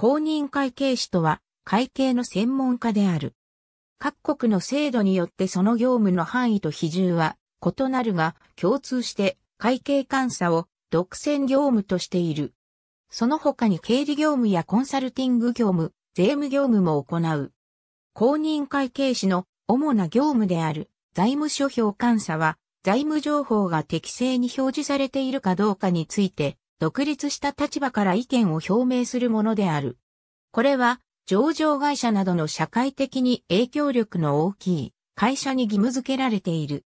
公認会計士とは、会計の専門家である。各国の制度によってその業務の範囲と比重は異なるが、共通して会計監査を独占業務としている。その他に経理業務やコンサルティング業務、税務業務も行う。公認会計士の主な業務である財務諸表監査は、財務情報が適正に表示されているかどうかについて、独立した立場から意見を表明するものである。これは、上場会社などの社会的に影響力の大きい会社に義務付けられている。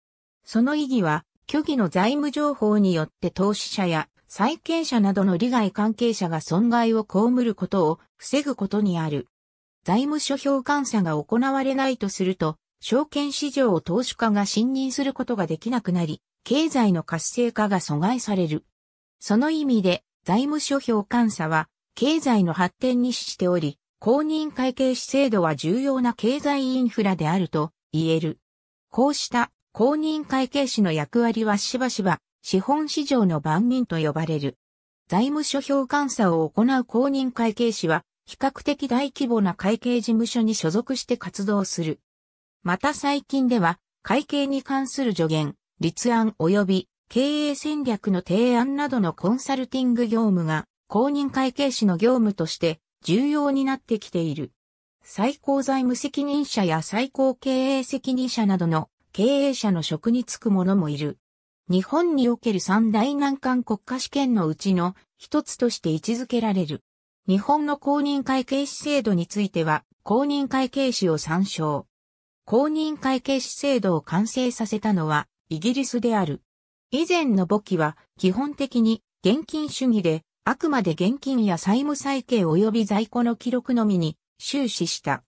その意義は、虚偽の財務情報によって投資者や債権者などの利害関係者が損害を被ることを防ぐことにある。財務諸表監査が行われないとすると、証券市場を投資家が信任することができなくなり、経済の活性化が阻害される。その意味で財務諸表監査は経済の発展に資しており、公認会計士制度は重要な経済インフラであると言える。こうした公認会計士の役割はしばしば資本市場の番人と呼ばれる。財務諸表監査を行う公認会計士は比較的大規模な会計事務所に所属して活動する。また最近では会計に関する助言、立案及び経営戦略の提案などのコンサルティング業務が公認会計士の業務として重要になってきている。最高財務責任者や最高経営責任者などの経営者の職に就く者もいる。日本における三大難関国家試験のうちの一つとして位置づけられる。日本の公認会計士制度については、公認会計士を参照。公認会計士制度を完成させたのはイギリスである。以前の簿記は基本的に現金主義で、あくまで現金や債務債権及び在庫の記録のみに終始した。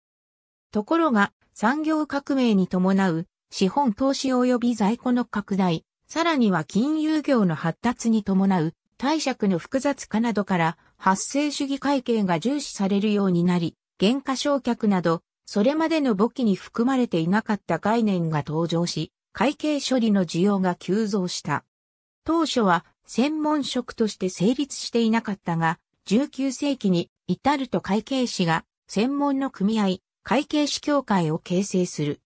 ところが、産業革命に伴う資本投資及び在庫の拡大、さらには金融業の発達に伴う貸借の複雑化などから発生主義会計が重視されるようになり、減価償却など、それまでの簿記に含まれていなかった概念が登場し、会計処理の需要が急増した。当初は専門職として成立していなかったが、19世紀に至ると会計士が専門の組合、会計士協会を形成する。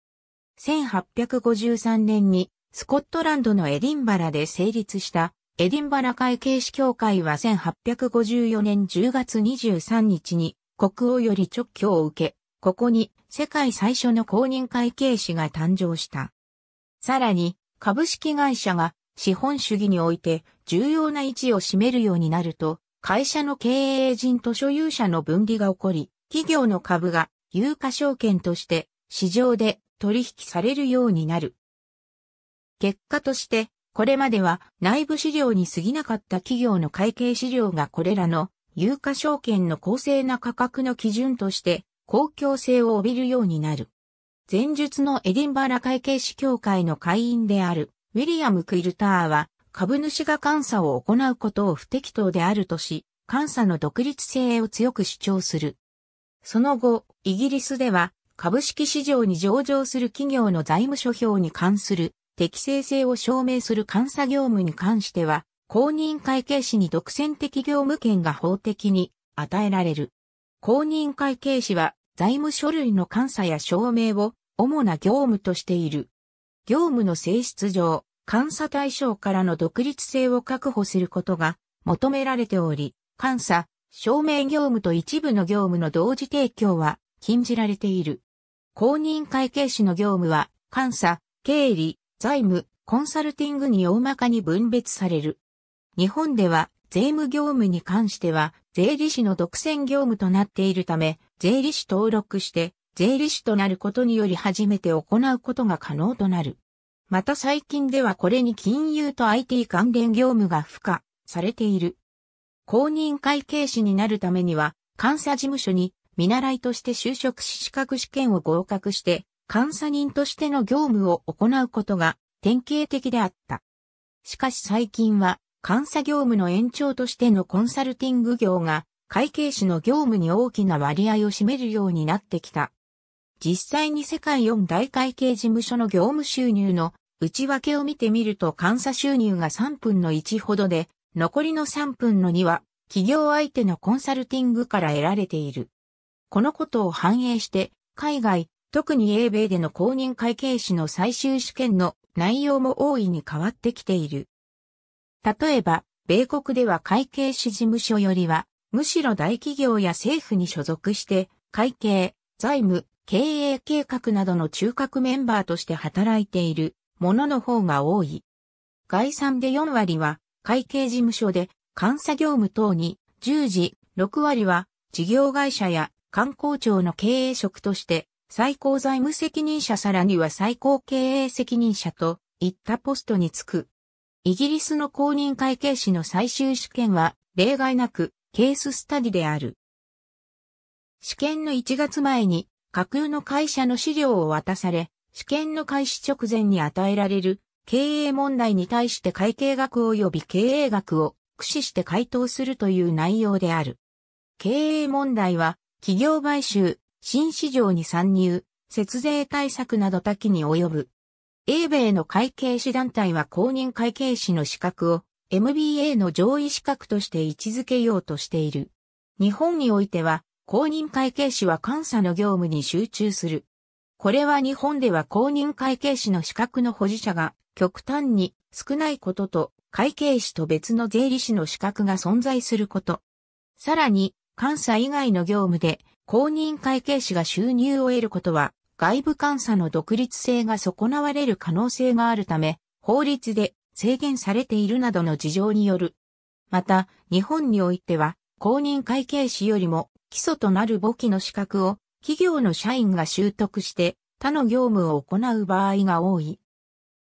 1853年にスコットランドのエディンバラで成立したエディンバラ会計士協会は1854年10月23日に国王より直挙を受け、ここに世界最初の公認会計士が誕生した。さらに、株式会社が資本主義において重要な位置を占めるようになると、会社の経営人と所有者の分離が起こり、企業の株が有価証券として市場で取引されるようになる。結果として、これまでは内部資料に過ぎなかった企業の会計資料がこれらの有価証券の公正な価格の基準として公共性を帯びるようになる。前述のエディンバラ会計士協会の会員であるウィリアム・クイルターは株主が監査を行うことを不適当であるとし、監査の独立性を強く主張する。その後、イギリスでは株式市場に上場する企業の財務諸表に関する適正性を証明する監査業務に関しては、公認会計士に独占的業務権が法的に与えられる。公認会計士は財務書類の監査や証明を主な業務としている。業務の性質上、監査対象からの独立性を確保することが求められており、監査、証明業務と一部の業務の同時提供は禁じられている。公認会計士の業務は、監査、経理、財務、コンサルティングに大まかに分別される。日本では、税務業務に関しては、税理士の独占業務となっているため、税理士登録して、税理士となることにより初めて行うことが可能となる。また最近ではこれに金融と IT 関連業務が付加されている。公認会計士になるためには、監査事務所に見習いとして就職し資格試験を合格して、監査人としての業務を行うことが典型的であった。しかし最近は、監査業務の延長としてのコンサルティング業が、会計士の業務に大きな割合を占めるようになってきた。実際に世界4大会計事務所の業務収入の内訳を見てみると監査収入が3分の1ほどで、残りの3分の2は企業相手のコンサルティングから得られている。このことを反映して、海外、特に英米での公認会計士の最終試験の内容も大いに変わってきている。例えば、米国では会計士事務所よりは、むしろ大企業や政府に所属して、会計、財務、経営計画などの中核メンバーとして働いているものの方が多い。概算で4割は会計事務所で監査業務等に従事、時、6割は事業会社や観光庁の経営職として最高財務責任者さらには最高経営責任者といったポストにつく。イギリスの公認会計士の最終試験は例外なくケーススタディである。試験の1月前に架空の会社の資料を渡され、試験の開始直前に与えられる経営問題に対して会計学及び経営学を駆使して回答するという内容である。経営問題は、企業買収、新市場に参入、節税対策など多岐に及ぶ。英米の会計士団体は公認会計士の資格を MBA の上位資格として位置づけようとしている。日本においては公認会計士は監査の業務に集中する。これは日本では公認会計士の資格の保持者が極端に少ないことと会計士と別の税理士の資格が存在すること。さらに、監査以外の業務で公認会計士が収入を得ることは外部監査の独立性が損なわれる可能性があるため、法律で制限されているなどの事情による。また、日本においては、公認会計士よりも基礎となる簿記の資格を企業の社員が習得して他の業務を行う場合が多い。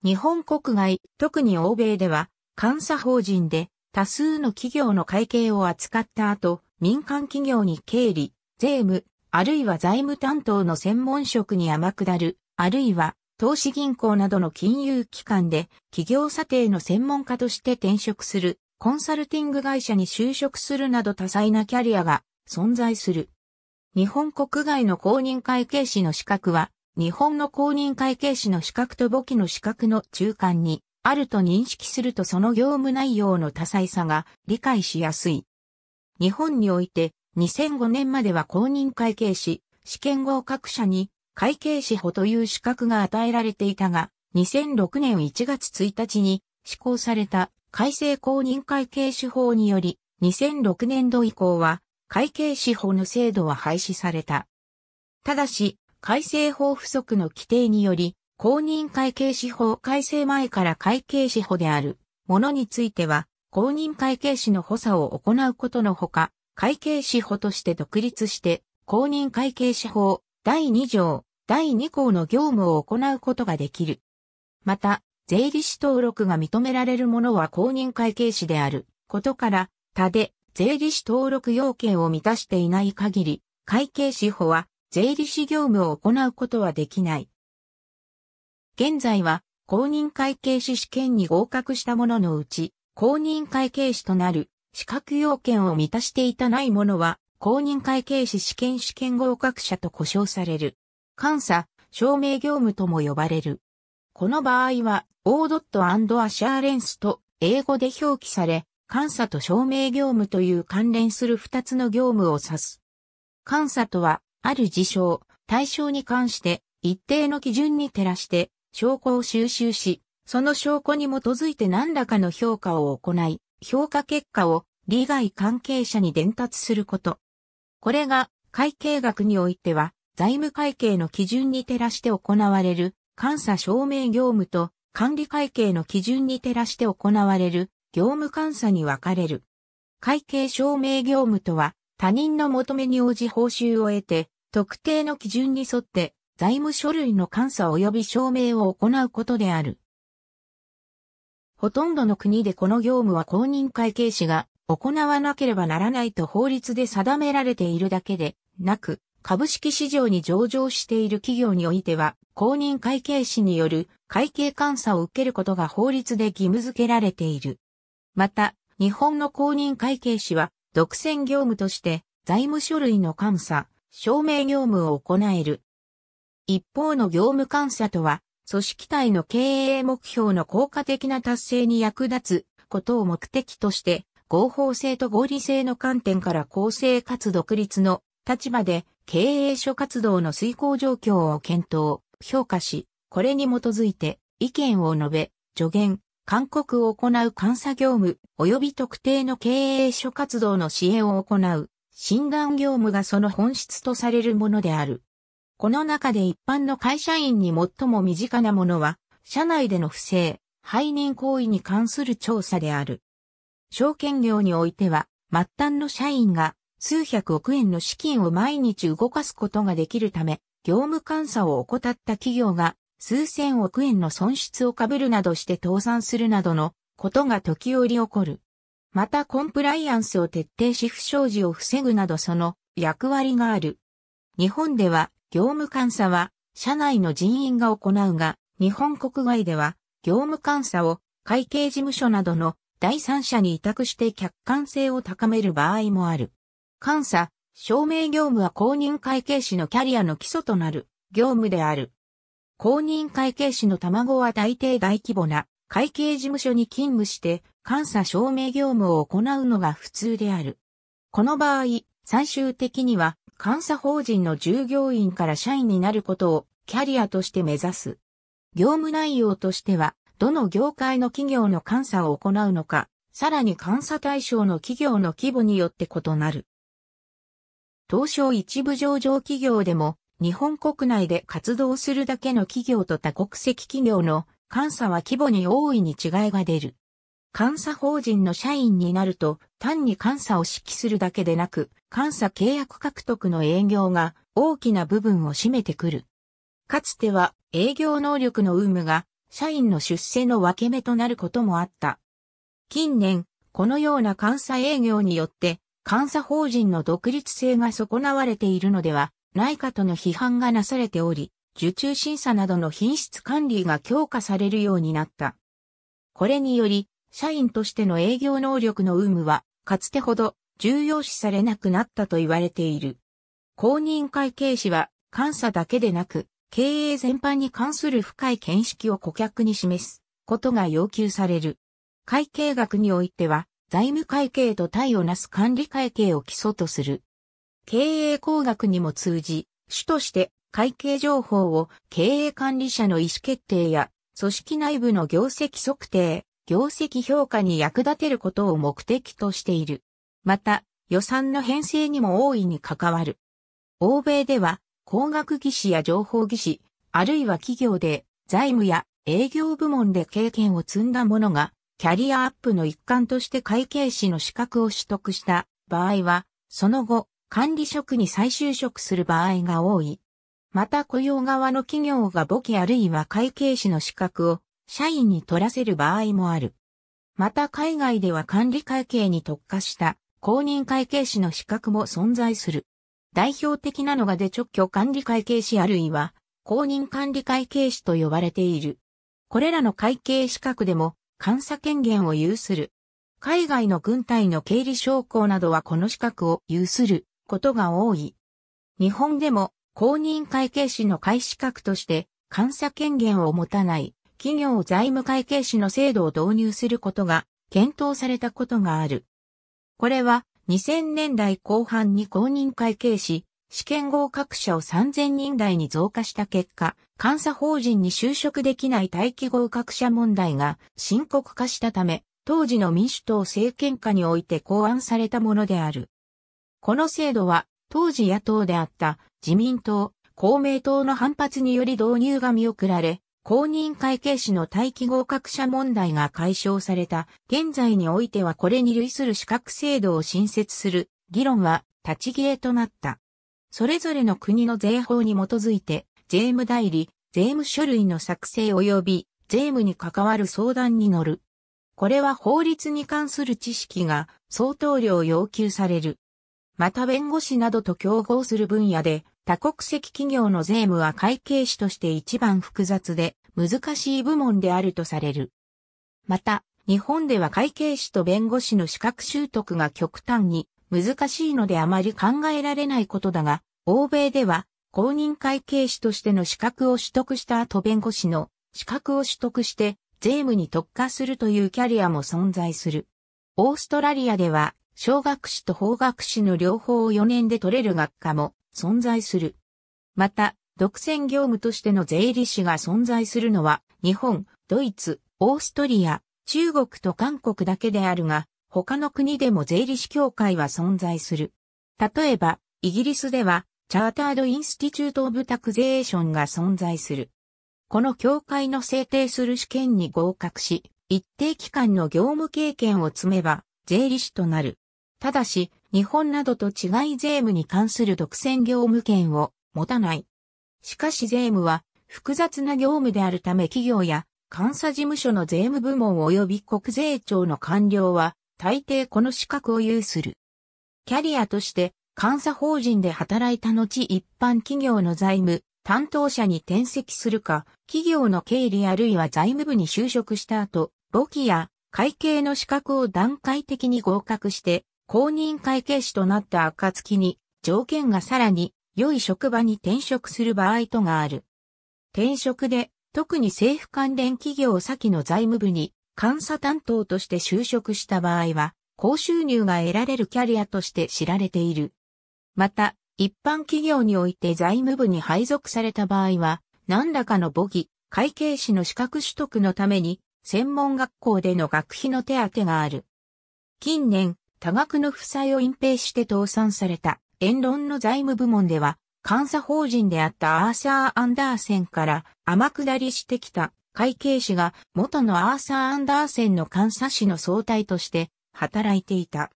日本国外、特に欧米では、監査法人で多数の企業の会計を扱った後、民間企業に経理、税務、あるいは財務担当の専門職に天下る、あるいは投資銀行などの金融機関で企業査定の専門家として転職する、コンサルティング会社に就職するなど多彩なキャリアが存在する。日本国外の公認会計士の資格は、日本の公認会計士の資格と簿記の資格の中間にあると認識するとその業務内容の多彩さが理解しやすい。日本において2005年までは公認会計士、試験合格者に会計士補という資格が与えられていたが、2006年1月1日に施行された改正公認会計士法により、2006年度以降は会計司法の制度は廃止された。ただし、改正法不足の規定により、公認会計司法改正前から会計司法であるものについては、公認会計士の補佐を行うことのほか、会計司法として独立して、公認会計司法第2条、第2項の業務を行うことができる。また、税理士登録が認められるものは公認会計士であることから、他で税理士登録要件を満たしていない限り、会計士補は税理士業務を行うことはできない。現在は公認会計士試験に合格した者のうち、公認会計士となる資格要件を満たしていたない者は、公認会計士試験試験合格者と呼称される。監査、証明業務とも呼ばれる。この場合は、O.& アシャーレンスと英語で表記され、監査と証明業務という関連する二つの業務を指す。監査とは、ある事象、対象に関して、一定の基準に照らして、証拠を収集し、その証拠に基づいて何らかの評価を行い、評価結果を利害関係者に伝達すること。これが会計学においては財務会計の基準に照らして行われる監査証明業務と管理会計の基準に照らして行われる業務監査に分かれる。会計証明業務とは、他人の求めに応じ報酬を得て、特定の基準に沿って財務書類の監査及び証明を行うことである。ほとんどの国でこの業務は公認会計士が行わなければならないと法律で定められているだけでなく、株式市場に上場している企業においては、公認会計士による会計監査を受けることが法律で義務付けられている。また、日本の公認会計士は、独占業務として、財務書類の監査、証明業務を行える。一方の業務監査とは、組織体の経営目標の効果的な達成に役立つことを目的として、合法性と合理性の観点から公正かつ独立の立場で経営諸活動の遂行状況を検討、評価し、これに基づいて意見を述べ、助言、勧告を行う監査業務及び特定の経営諸活動の支援を行う診断業務がその本質とされるものである。この中で一般の会社員に最も身近なものは、社内での不正、背任行為に関する調査である。証券業においては、末端の社員が数百億円の資金を毎日動かすことができるため、業務監査を怠った企業が数千億円の損失を被るなどして倒産するなどのことが時折起こる。またコンプライアンスを徹底し不祥事を防ぐなどその役割がある。日本では業務監査は社内の人員が行うが、日本国外では業務監査を会計事務所などの第三者に委託して客観性を高める場合もある。監査、証明業務は公認会計士のキャリアの基礎となる業務である。公認会計士の卵は大抵大規模な会計事務所に勤務して監査証明業務を行うのが普通である。この場合、最終的には監査法人の従業員から社員になることをキャリアとして目指す。業務内容としては、どの業界の企業の監査を行うのか、さらに監査対象の企業の規模によって異なる。東証一部上場企業でも日本国内で活動するだけの企業と多国籍企業の監査は規模に大いに違いが出る。監査法人の社員になると単に監査を指揮するだけでなく、監査契約獲得の営業が大きな部分を占めてくる。かつては営業能力の有無が社員の出世の分け目となることもあった。近年、このような監査営業によって監査法人の独立性が損なわれているのでは内科との批判がなされており、受注審査などの品質管理が強化されるようになった。これにより、社員としての営業能力の有無は、かつてほど重要視されなくなったと言われている。公認会計士は、監査だけでなく、経営全般に関する深い見識を顧客に示すことが要求される。会計学においては、財務会計と対をなす管理会計を基礎とする。経営工学にも通じ、主として会計情報を経営管理者の意思決定や組織内部の業績測定、業績評価に役立てることを目的としている。また、予算の編成にも大いに関わる。欧米では、工学技師や情報技師、あるいは企業で財務や営業部門で経験を積んだ者が、キャリアアップの一環として会計士の資格を取得した場合は、その後、管理職に再就職する場合が多い。また雇用側の企業が簿記あるいは会計士の資格を社員に取らせる場合もある。また海外では管理会計に特化した公認会計士の資格も存在する。代表的なのがで直居管理会計士あるいは公認管理会計士と呼ばれている。これらの会計資格でも監査権限を有する。海外の軍隊の経理将校などはこの資格を有する。ことが多い。日本でも公認会計士の開始格として監査権限を持たない企業財務会計士の制度を導入することが検討されたことがある。これは2000年代後半に公認会計士、試験合格者を3000人台に増加した結果、監査法人に就職できない待機合格者問題が深刻化したため、当時の民主党政権下において考案されたものである。この制度は、当時野党であった自民党、公明党の反発により導入が見送られ、公認会計士の待機合格者問題が解消された。現在においてはこれに類する資格制度を新設する議論は立ち消えとなった。それぞれの国の税法に基づいて、税務代理、税務書類の作成及び税務に関わる相談に乗る。これは法律に関する知識が相当量要求される。また弁護士などと競合する分野で、多国籍企業の税務は会計士として一番複雑で難しい部門であるとされる。また、日本では会計士と弁護士の資格習得が極端に難しいのであまり考えられないことだが、欧米では公認会計士としての資格を取得した後弁護士の資格を取得して税務に特化するというキャリアも存在する。オーストラリアでは小学士と法学士の両方を4年で取れる学科も存在する。また、独占業務としての税理士が存在するのは、日本、ドイツ、オーストリア、中国と韓国だけであるが、他の国でも税理士協会は存在する。例えば、イギリスでは、チャータード・インスティチュート・オブ・タクゼーションが存在する。この協会の制定する試験に合格し、一定期間の業務経験を積めば、税理士となる。ただし、日本などと違い税務に関する独占業務権を持たない。しかし税務は複雑な業務であるため企業や監査事務所の税務部門及び国税庁の官僚は大抵この資格を有する。キャリアとして監査法人で働いた後一般企業の財務担当者に転籍するか、企業の経理あるいは財務部に就職した後、簿記や会計の資格を段階的に合格して公認会計士となった暁に、条件がさらに良い職場に転職する場合とがある。転職で、特に政府関連企業先の財務部に監査担当として就職した場合は、高収入が得られるキャリアとして知られている。また、一般企業において財務部に配属された場合は、何らかの母義、会計士の資格取得のために、専門学校での学費の手当がある。近年、多額の負債を隠蔽して倒産された、エ論の財務部門では、監査法人であったアーサー・アンダーセンから天下りしてきた会計士が元のアーサー・アンダーセンの監査士の総体として働いていた。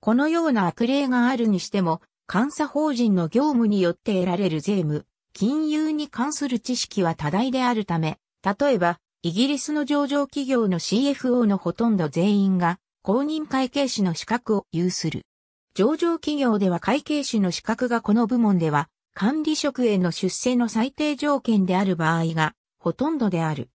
このような悪例があるにしても、監査法人の業務によって得られる税務、金融に関する知識は多大であるため、例えば、イギリスの上場企業の CFO のほとんど全員が、公認会計士の資格を有する。上場企業では会計士の資格がこの部門では管理職への出世の最低条件である場合がほとんどである。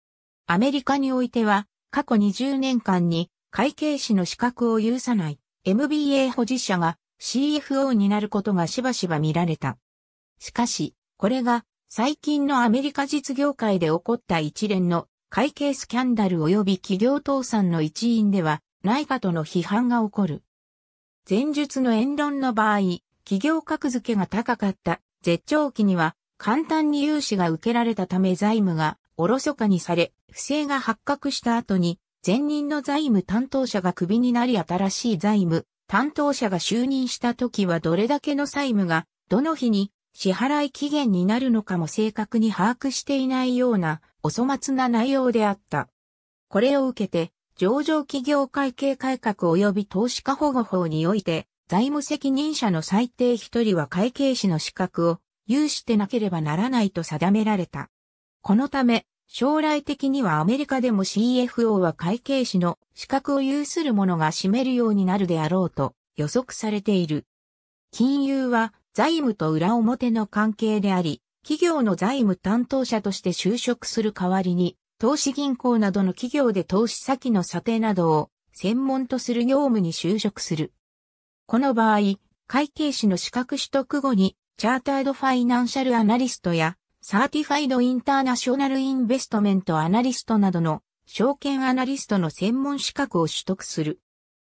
アメリカにおいては過去20年間に会計士の資格を有さない MBA 保持者が CFO になることがしばしば見られた。しかし、これが最近のアメリカ実業界で起こった一連の会計スキャンダル及び企業倒産の一因ではないかとの批判が起こる。前述の言論の場合、企業格付けが高かった絶頂期には簡単に融資が受けられたため財務がおろそかにされ、不正が発覚した後に前任の財務担当者がクビになり新しい財務担当者が就任した時はどれだけの債務がどの日に支払い期限になるのかも正確に把握していないようなお粗末な内容であった。これを受けて上場企業会計改革及び投資家保護法において、財務責任者の最低一人は会計士の資格を有してなければならないと定められた。このため、将来的にはアメリカでも CFO は会計士の資格を有する者が占めるようになるであろうと予測されている。金融は財務と裏表の関係であり、企業の財務担当者として就職する代わりに投資銀行などの企業で投資先の査定などを専門とする業務に就職する。この場合、会計士の資格取得後に、チャータードファイナンシャルアナリストや、サーティファイドインターナショナルインベストメントアナリストなどの証券アナリストの専門資格を取得する。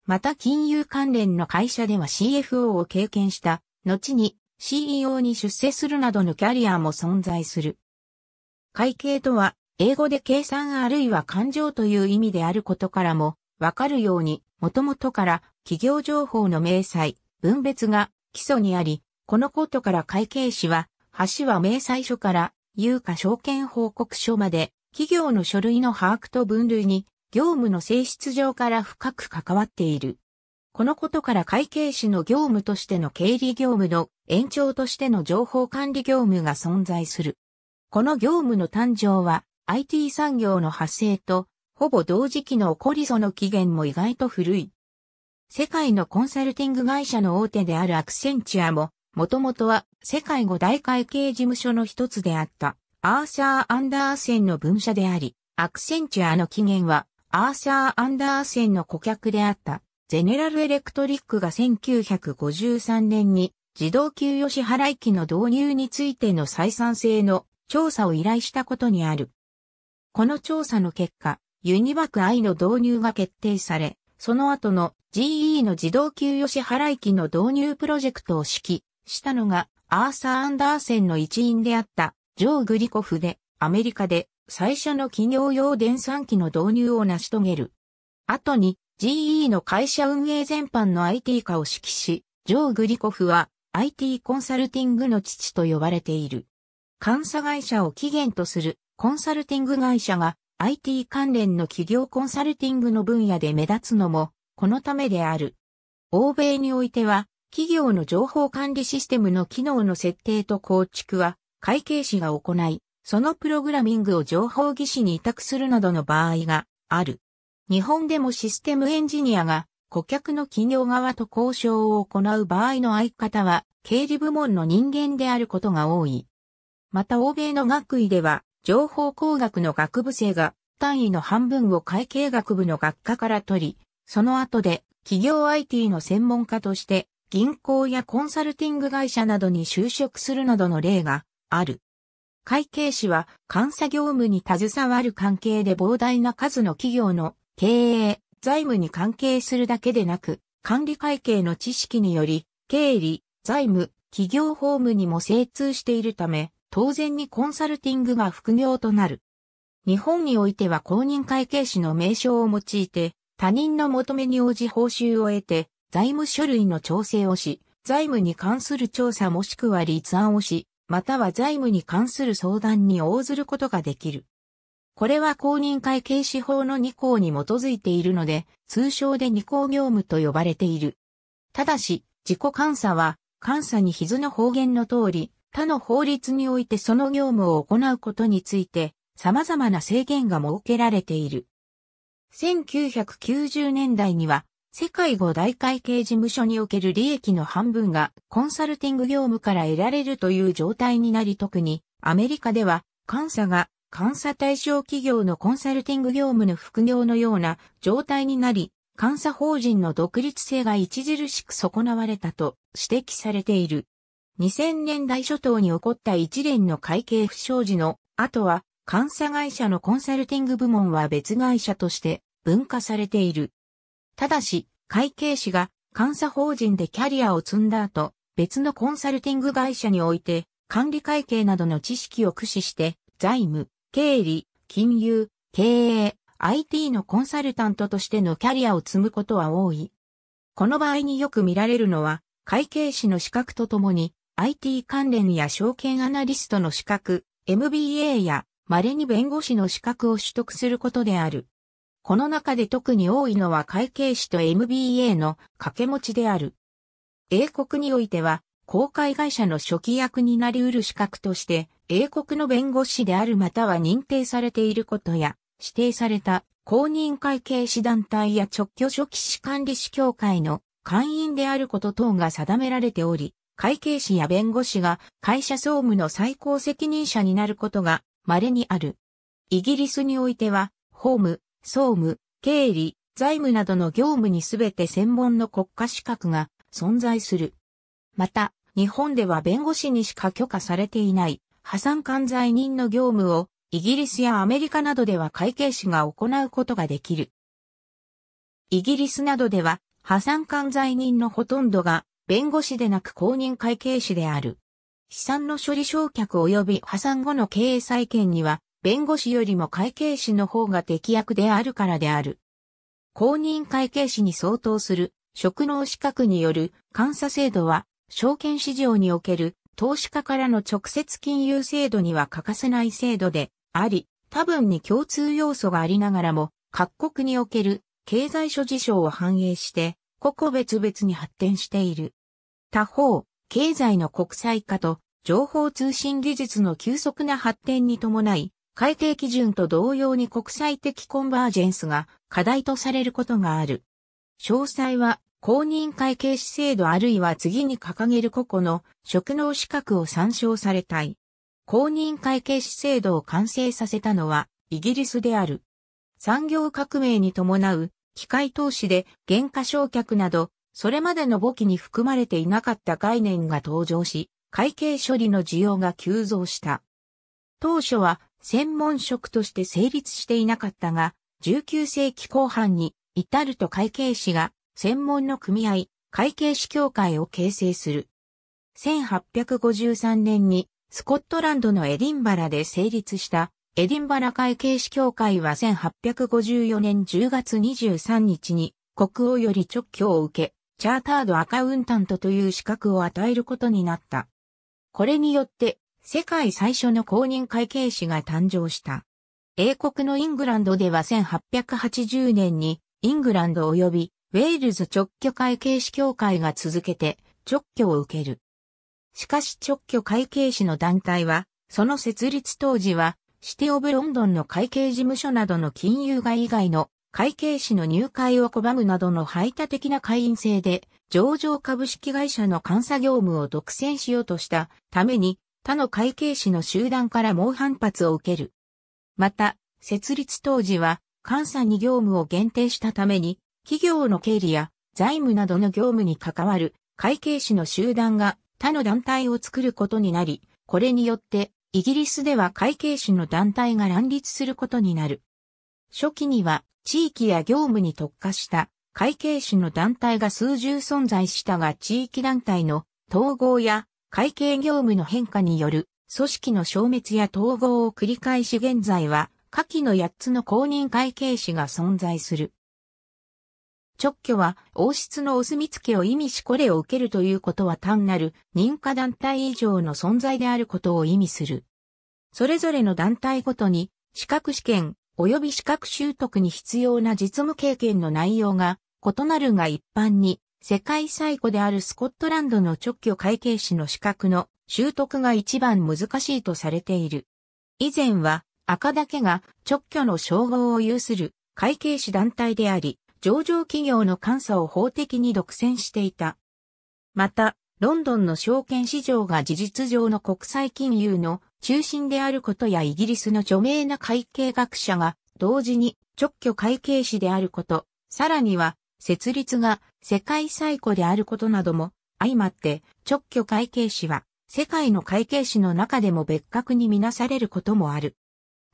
また金融関連の会社では CFO を経験した、後に CEO に出世するなどのキャリアも存在する。会計とは英語で計算あるいは感情という意味であることからも、わかるように、もともとから企業情報の明細、分別が基礎にあり、このことから会計士は、橋は明細書から有価証券報告書まで、企業の書類の把握と分類に、業務の性質上から深く関わっている。このことから会計士の業務としての経理業務の延長としての情報管理業務が存在する。この業務の誕生は、IT 産業の発生と、ほぼ同時期の起こりその起源も意外と古い。世界のコンサルティング会社の大手であるアクセンチュアも、もともとは世界五大会計事務所の一つであったアーサー・アンダーセンの分社であり、アクセンチュアの起源はアーサー・アンダーセンの顧客であったゼネラルエレクトリックが1953年に自動給与支払い機の導入についての採算性の調査を依頼したことにある。この調査の結果、ユニバク I の導入が決定され、その後の GE の自動給与支払い機の導入プロジェクトを指揮したのがアーサー・アンダーセンの一員であったジョー・グリコフでアメリカで最初の企業用電算機の導入を成し遂げる。後に GE の会社運営全般の IT 化を指揮し、ジョー・グリコフは IT コンサルティングの父と呼ばれている。監査会社を起源とするコンサルティング会社が IT 関連の企業コンサルティングの分野で目立つのも、このためである。欧米においては、企業の情報管理システムの機能の設定と構築は、会計士が行い、そのプログラミングを情報技師に委託するなどの場合がある。日本でもシステムエンジニアが顧客の企業側と交渉を行う場合の相方は経理部門の人間であることが多い。また欧米の学位では情報工学の学部生が単位の半分を会計学部の学科から取り、その後で企業 IT の専門家として銀行やコンサルティング会社などに就職するなどの例がある。会計士は監査業務に携わる関係で膨大な数の企業の経営、財務に関係するだけでなく、管理会計の知識により、経理、財務、企業法務にも精通しているため、当然にコンサルティングが副業となる。日本においては公認会計士の名称を用いて、他人の求めに応じ報酬を得て、財務書類の調整をし、財務に関する調査もしくは立案をし、または財務に関する相談に応ずることができる。これは公認会計士法の2項に基づいているので、通称で2項業務と呼ばれている。ただし、自己監査は、監査に秘図の方言の通り、他の法律においてその業務を行うことについて様々な制限が設けられている。1990年代には世界五大会計事務所における利益の半分がコンサルティング業務から得られるという状態になり特にアメリカでは監査が監査対象企業のコンサルティング業務の副業のような状態になり監査法人の独立性が著しく損なわれたと指摘されている。2000年代初頭に起こった一連の会計不祥事の後は、監査会社のコンサルティング部門は別会社として分化されている。ただし、会計士が監査法人でキャリアを積んだ後、別のコンサルティング会社において、管理会計などの知識を駆使して、財務、経理、金融、経営、IT のコンサルタントとしてのキャリアを積むことは多い。この場合によく見られるのは、会計士の資格とともに、IT 関連や証券アナリストの資格、MBA や稀に弁護士の資格を取得することである。この中で特に多いのは会計士と MBA の掛け持ちである。英国においては、公開会社の初期役になり得る資格として、英国の弁護士であるまたは認定されていることや、指定された公認会計士団体や直居初期士管理士協会の会員であること等が定められており、会計士や弁護士が会社総務の最高責任者になることが稀にある。イギリスにおいては、法務、総務、経理、財務などの業務にすべて専門の国家資格が存在する。また、日本では弁護士にしか許可されていない破産管財人の業務をイギリスやアメリカなどでは会計士が行うことができる。イギリスなどでは破産管財人のほとんどが弁護士でなく公認会計士である。資産の処理償却及び破産後の経営再建には、弁護士よりも会計士の方が適役であるからである。公認会計士に相当する職能資格による監査制度は、証券市場における投資家からの直接金融制度には欠かせない制度であり、多分に共通要素がありながらも、各国における経済諸事象を反映して、個々別々に発展している。他方、経済の国際化と情報通信技術の急速な発展に伴い、改定基準と同様に国際的コンバージェンスが課題とされることがある。詳細は公認会計士制度あるいは次に掲げる個々の職能資格を参照されたい。公認会計士制度を完成させたのはイギリスである。産業革命に伴う機械投資で減価償却などそれまでの簿記に含まれていなかった概念が登場し、会計処理の需要が急増した。当初は専門職として成立していなかったが、19世紀後半に至ると会計士が専門の組合、会計士協会を形成する。1853年にスコットランドのエディンバラで成立したエディンバラ会計士協会は1854年10月23日に国王より直挙を受け、チャータードアカウンタントという資格を与えることになった。これによって、世界最初の公認会計士が誕生した。英国のイングランドでは1880年に、イングランド及びウェールズ直居会計士協会が続けて直居を受ける。しかし直居会計士の団体は、その設立当時は、シティオブロンドンの会計事務所などの金融街以外の会計士の入会を拒むなどの排他的な会員制で、上場株式会社の監査業務を独占しようとしたために、他の会計士の集団から猛反発を受ける。また、設立当時は、監査に業務を限定したために、企業の経理や財務などの業務に関わる会計士の集団が他の団体を作ることになり、これによってイギリスでは会計士の団体が乱立することになる。初期には地域や業務に特化した会計士の団体が数十存在したが地域団体の統合や会計業務の変化による組織の消滅や統合を繰り返し現在は下記の8つの公認会計士が存在する。直挙は王室のお墨付けを意味しこれを受けるということは単なる認可団体以上の存在であることを意味する。それぞれの団体ごとに資格試験、及び資格習得に必要な実務経験の内容が異なるが一般に世界最古であるスコットランドの直居会計士の資格の習得が一番難しいとされている。以前は赤だけが直居の称号を有する会計士団体であり、上場企業の監査を法的に独占していた。また、ロンドンの証券市場が事実上の国際金融の中心であることやイギリスの著名な会計学者が同時に直居会計士であること、さらには設立が世界最古であることなども相まって直居会計士は世界の会計士の中でも別格にみなされることもある。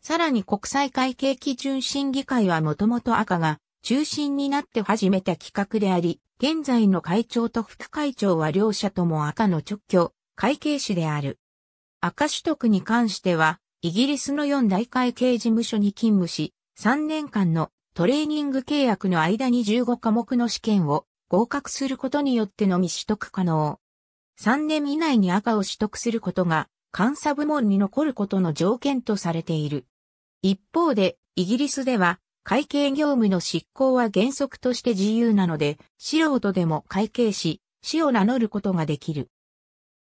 さらに国際会計基準審議会はもともと赤が中心になって始めた企画であり、現在の会長と副会長は両者とも赤の直居、会計士である。赤取得に関しては、イギリスの4大会計事務所に勤務し、3年間のトレーニング契約の間に15科目の試験を合格することによってのみ取得可能。3年以内に赤を取得することが、監査部門に残ることの条件とされている。一方で、イギリスでは、会計業務の執行は原則として自由なので、素人でも会計士、死を名乗ることができる。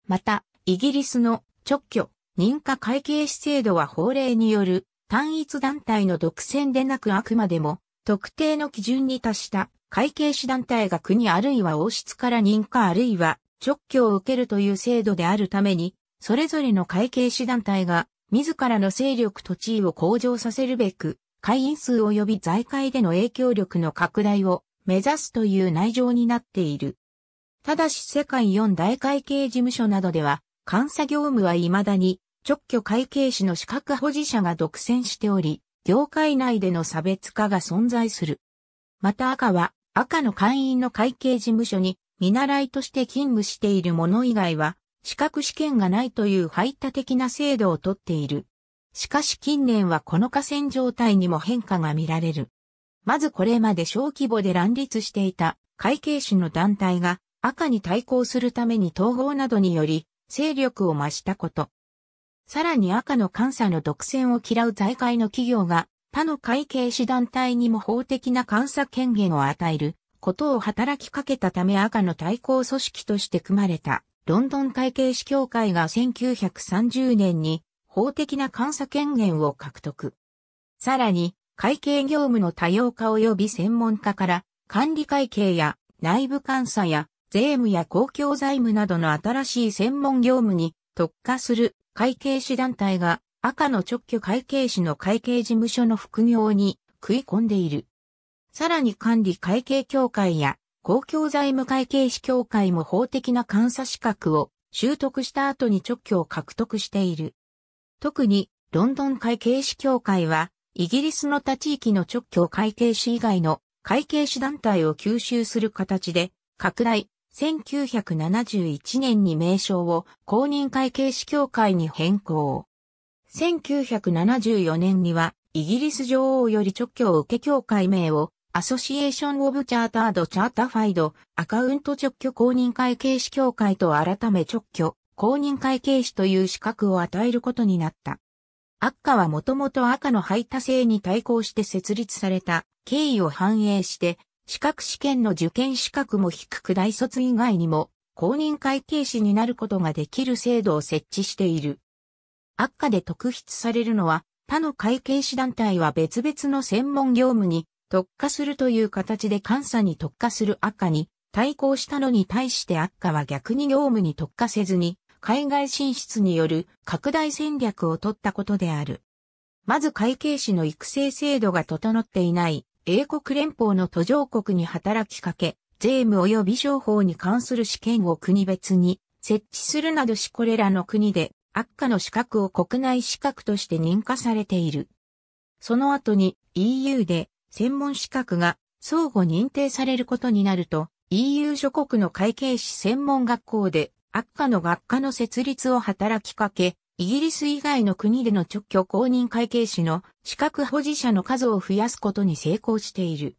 また、イギリスの直挙、認可会計士制度は法令による単一団体の独占でなくあくまでも特定の基準に達した会計士団体が国あるいは王室から認可あるいは直挙を受けるという制度であるために、それぞれの会計士団体が自らの勢力と地位を向上させるべく、会員数及び財界での影響力の拡大を目指すという内情になっている。ただし世界4大会計事務所などでは、監査業務は未だに直居会計士の資格保持者が独占しており、業界内での差別化が存在する。また赤は赤の会員の会計事務所に見習いとして勤務している者以外は資格試験がないという排他的な制度をとっている。しかし近年はこの河川状態にも変化が見られる。まずこれまで小規模で乱立していた会計士の団体が赤に対抗するために統合などにより勢力を増したこと。さらに赤の監査の独占を嫌う財界の企業が他の会計士団体にも法的な監査権限を与えることを働きかけたため赤の対抗組織として組まれたロンドン会計士協会が1930年に法的な監査権限を獲得。さらに会計業務の多様化及び専門家から管理会計や内部監査や税務や公共財務などの新しい専門業務に特化する会計士団体が赤の直居会計士の会計事務所の副業に食い込んでいる。さらに管理会計協会や公共財務会計士協会も法的な監査資格を習得した後に直居を獲得している。特にロンドン会計士協会はイギリスの他地域の直居会計士以外の会計士団体を吸収する形で拡大、1971年に名称を公認会計士協会に変更。1974年には、イギリス女王より直居受け協会名を、アソシエーション・オブ・チャータード・チャータファイド、アカウント直居公認会計士協会と改め直居、公認会計士という資格を与えることになった。悪化はもともと赤の排他性に対抗して設立された経緯を反映して資格試験の受験資格も低く大卒以外にも、公認会計士になることができる制度を設置している。悪化で特筆されるのは、他の会計士団体は別々の専門業務に特化するという形で監査に特化する悪化に対抗したのに対して悪化は逆に業務に特化せずに海外進出による拡大戦略を取ったことである。まず会計士の育成制度が整っていない英国連邦の途上国に働きかけ、税務及び商法に関する試験を国別に設置するなどしこれらの国で悪化の資格を国内資格として認可されている。その後に EU で専門資格が相互認定されることになると EU 諸国の会計士専門学校で悪化の学科の設立を働きかけイギリス以外の国での直居公認会計士の資格保持者の数を増やすことに成功している。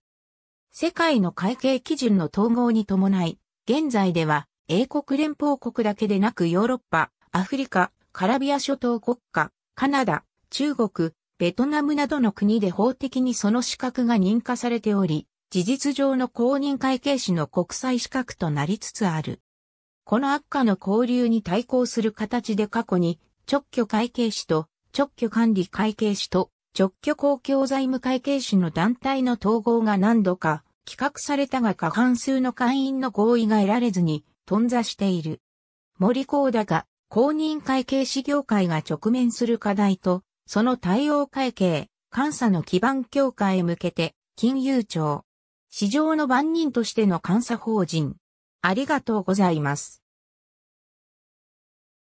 世界の会計基準の統合に伴い、現在では英国連邦国だけでなくヨーロッパ、アフリカ、カラビア諸島国家、カナダ、中国、ベトナムなどの国で法的にその資格が認可されており、事実上の公認会計士の国際資格となりつつある。この悪化の交流に対抗する形で過去に直居会計士と直居管理会計士と直居公共財務会計士の団体の統合が何度か企画されたが過半数の会員の合意が得られずに頓挫している。森高だが公認会計士業界が直面する課題と、その対応会計、監査の基盤強化へ向けて、金融庁、市場の番人としての監査法人。ありがとうございます。